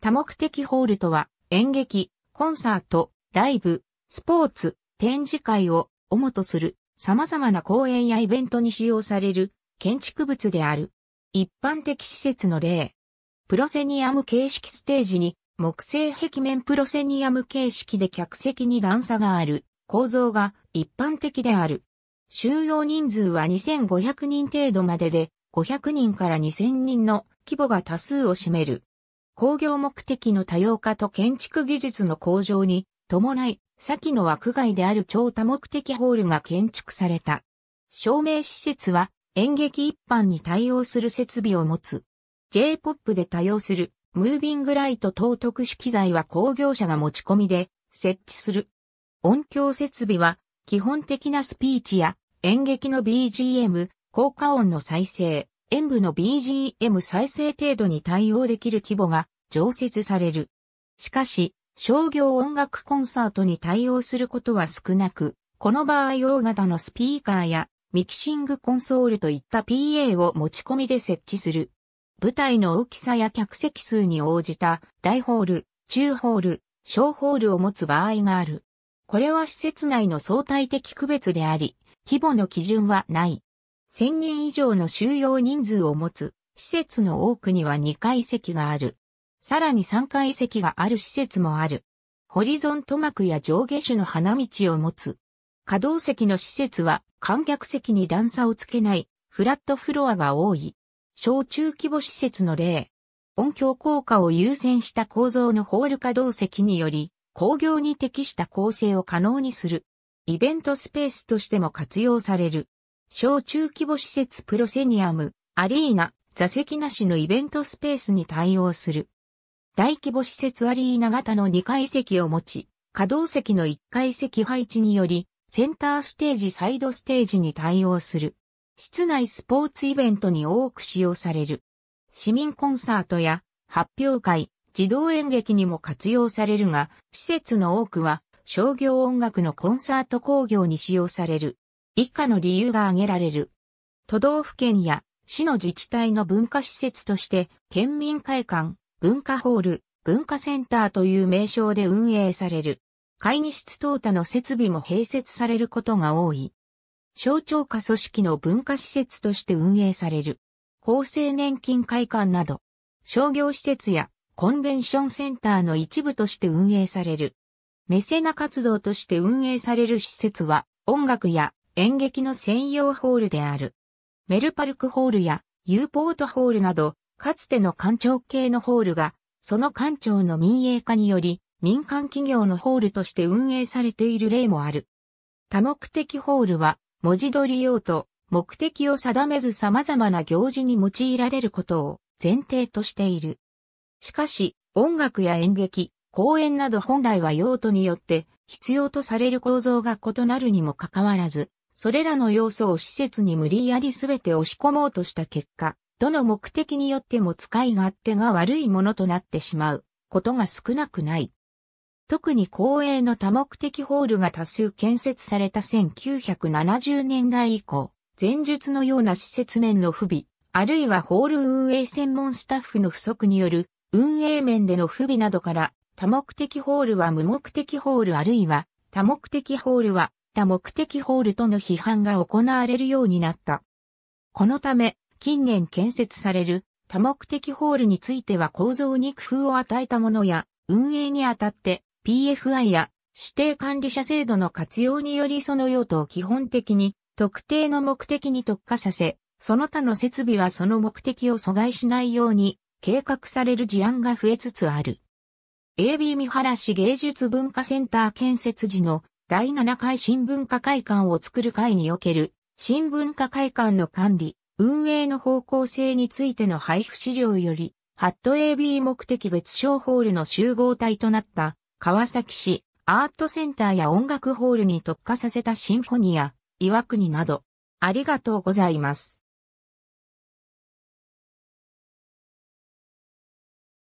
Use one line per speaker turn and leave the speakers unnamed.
多目的ホールとは、演劇、コンサート、ライブ、スポーツ、展示会を主とする様々な公演やイベントに使用される建築物である。一般的施設の例。プロセニアム形式ステージに木製壁面プロセニアム形式で客席に段差がある構造が一般的である。収容人数は2500人程度までで500人から2000人の規模が多数を占める。工業目的の多様化と建築技術の向上に伴い、先の枠外である超多目的ホールが建築された。照明施設は演劇一般に対応する設備を持つ。J-POP で多用するムービングライト等特殊機材は工業者が持ち込みで設置する。音響設備は基本的なスピーチや演劇の BGM、効果音の再生、演舞の BGM 再生程度に対応できる規模が常設される。しかし、商業音楽コンサートに対応することは少なく、この場合大型のスピーカーやミキシングコンソールといった PA を持ち込みで設置する。舞台の大きさや客席数に応じた大ホール、中ホール、小ホールを持つ場合がある。これは施設内の相対的区別であり、規模の基準はない。1000人以上の収容人数を持つ施設の多くには2階席がある。さらに3階席がある施設もある。ホリゾント幕や上下種の花道を持つ。可動席の施設は観客席に段差をつけないフラットフロアが多い。小中規模施設の例。音響効果を優先した構造のホール可動席により、工業に適した構成を可能にする。イベントスペースとしても活用される。小中規模施設プロセニアム、アリーナ、座席なしのイベントスペースに対応する。大規模施設アリーナ型の2階席を持ち、稼働席の1階席配置により、センターステージサイドステージに対応する。室内スポーツイベントに多く使用される。市民コンサートや発表会、児童演劇にも活用されるが、施設の多くは商業音楽のコンサート工業に使用される。以下の理由が挙げられる。都道府県や市の自治体の文化施設として、県民会館、文化ホール、文化センターという名称で運営される。会議室等他の設備も併設されることが多い。省庁下組織の文化施設として運営される。厚生年金会館など、商業施設やコンベンションセンターの一部として運営される。メセナ活動として運営される施設は、音楽や演劇の専用ホールである。メルパルクホールや U ポートホールなど、かつての官庁系のホールが、その官庁の民営化により、民間企業のホールとして運営されている例もある。多目的ホールは、文字取り用途、目的を定めず様々な行事に用いられることを前提としている。しかし、音楽や演劇、公演など本来は用途によって必要とされる構造が異なるにもかかわらず、それらの要素を施設に無理やり全て押し込もうとした結果、どの目的によっても使い勝手が悪いものとなってしまうことが少なくない。特に公営の多目的ホールが多数建設された1970年代以降、前述のような施設面の不備、あるいはホール運営専門スタッフの不足による運営面での不備などから多目的ホールは無目的ホールあるいは多目的ホールは多目的ホールとの批判が行われるようになった。このため近年建設される多目的ホールについては構造に工夫を与えたものや、運営にあたって PFI や指定管理者制度の活用によりその用途を基本的に特定の目的に特化させ、その他の設備はその目的を阻害しないように計画される事案が増えつつある。AB 三原市芸術文化センター建設時の第7回新文化会館を作る会における新文化会館の管理、運営の方向性についての配布資料より、ハット AB 目的別小ホールの集合体となった、川崎市、アートセンターや音楽ホールに特化させたシンフォニア、岩国など、ありがとうございます。